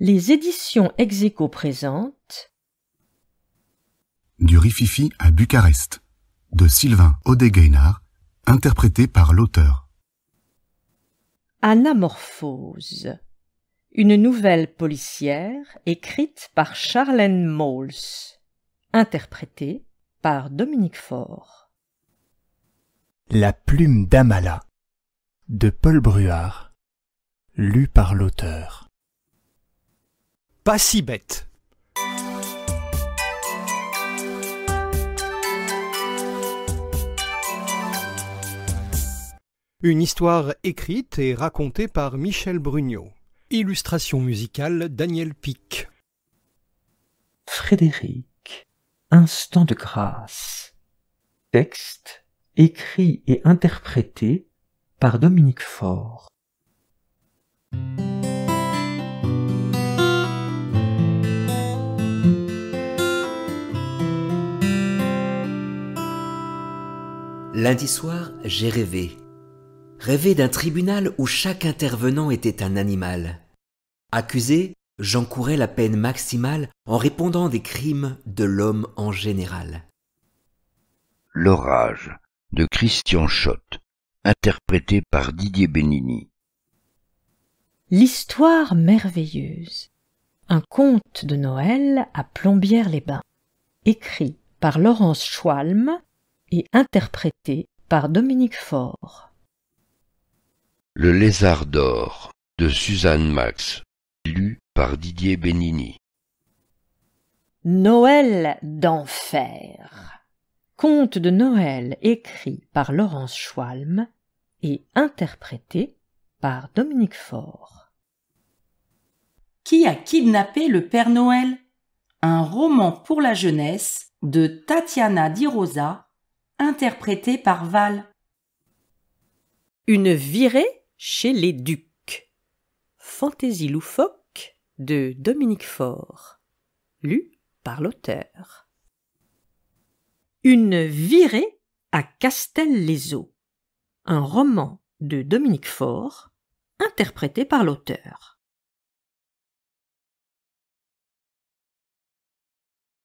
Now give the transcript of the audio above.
Les éditions Execo présentent Du Rififi à Bucarest de Sylvain odé interprété par l'auteur. Anamorphose. Une nouvelle policière écrite par Charlène Moles, interprétée par Dominique Faure. La plume d'Amala de Paul Bruard, lu par l'auteur pas si bête. Une histoire écrite et racontée par Michel Brugnot. Illustration musicale Daniel Pic. Frédéric, instant de grâce. Texte écrit et interprété par Dominique Faure. Lundi soir, j'ai rêvé. Rêvé d'un tribunal où chaque intervenant était un animal. Accusé, j'encourais la peine maximale en répondant des crimes de l'homme en général. L'orage de Christian Schott, interprété par Didier Bénini L'histoire merveilleuse. Un conte de Noël à plombière les bains écrit par Laurence Schwalm interprété par Dominique Faure. Le Lézard d'or de Suzanne Max, lu par Didier Bénini. Noël d'enfer. Conte de Noël écrit par Laurence Schwalm et interprété par Dominique Faure. Qui a kidnappé le Père Noël Un roman pour la jeunesse de Tatiana Di Rosa interprété par Val. Une virée chez les ducs. Fantaisie loufoque de Dominique Faure. Lue par l'auteur. Une virée à Castel-les-Eaux. Un roman de Dominique Faure, interprété par l'auteur.